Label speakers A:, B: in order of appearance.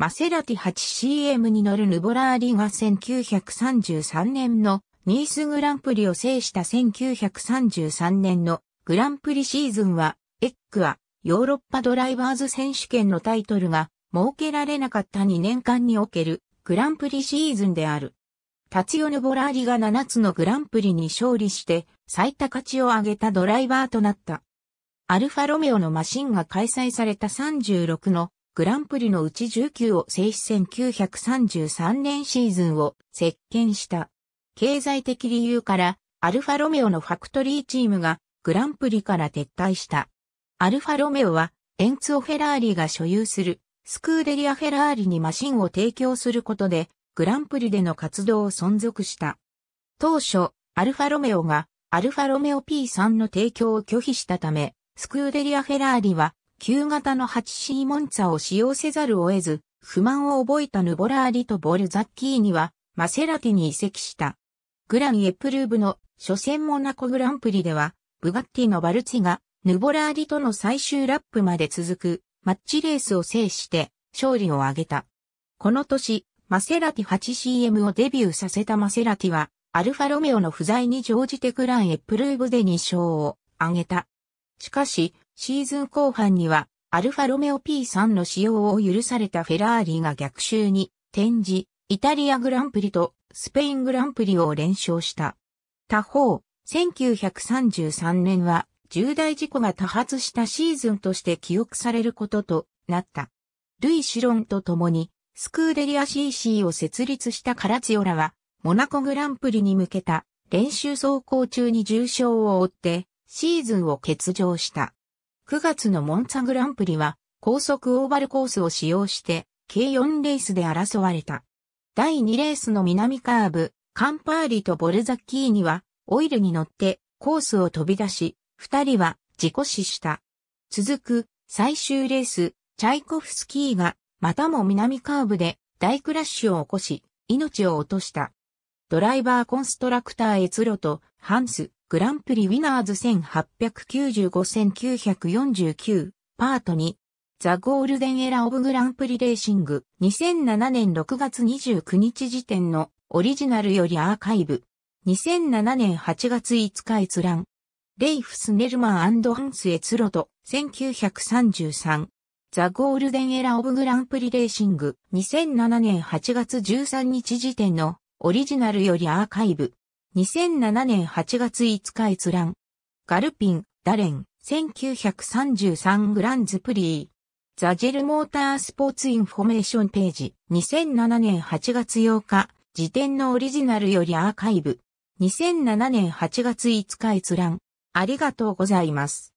A: マセラティ 8CM に乗るヌボラーリが1933年のニースグランプリを制した1933年のグランプリシーズンは、エッグはヨーロッパドライバーズ選手権のタイトルが設けられなかった2年間におけるグランプリシーズンである。タツヨヌボラーリが7つのグランプリに勝利して最多勝ちを上げたドライバーとなった。アルファロメオのマシンが開催された36のグランプリのうち19を制し1933年シーズンを席巻した。経済的理由からアルファロメオのファクトリーチームがグランプリから撤退した。アルファロメオはエンツオ・フェラーリが所有するスクーデリア・フェラーリにマシンを提供することでグランプリでの活動を存続した。当初、アルファロメオがアルファロメオ P3 の提供を拒否したため、スクーデリア・フェラーリは旧型の 8C モンツァを使用せざるを得ず、不満を覚えたヌボラーリとボルザッキーニは、マセラティに移籍した。グランエプルーブの初戦モナコグランプリでは、ブガッティのバルチが、ヌボラーリとの最終ラップまで続く、マッチレースを制して、勝利を挙げた。この年、マセラティ 8CM をデビューさせたマセラティは、アルファロメオの不在に乗じてグランエプルーブで2勝を挙げた。しかし、シーズン後半には、アルファロメオ P3 の使用を許されたフェラーリが逆襲に転じ、イタリアグランプリとスペイングランプリを連勝した。他方、1933年は重大事故が多発したシーズンとして記憶されることとなった。ルイ・シロンと共にスクーデリア CC を設立したカラツヨラは、モナコグランプリに向けた練習走行中に重傷を負ってシーズンを欠場した。9月のモンツァグランプリは、高速オーバルコースを使用して、計4レースで争われた。第2レースの南カーブ、カンパーリとボルザッキーニは、オイルに乗ってコースを飛び出し、2人は事故死した。続く最終レース、チャイコフスキーがまたも南カーブで大クラッシュを起こし、命を落とした。ドライバーコンストラクターツロと、ハンス、グランプリウィナーズ1895-1949、パート2、ザ・ゴールデンエラ・オブ・グランプリ・レーシング、2007年6月29日時点のオリジナルよりアーカイブ、2007年8月5日閲覧、レイフ・スネルマンハンス・エツロと1933、ザ・ゴールデンエラ・オブ・グランプリ・レーシング、2007年8月13日時点のオリジナルよりアーカイブ。2007年8月5日閲覧。ガルピン、ダレン、1933グランズプリー。ザジェルモータースポーツインフォメーションページ。2007年8月8日。辞典のオリジナルよりアーカイブ。2007年8月5日閲覧。ありがとうございます。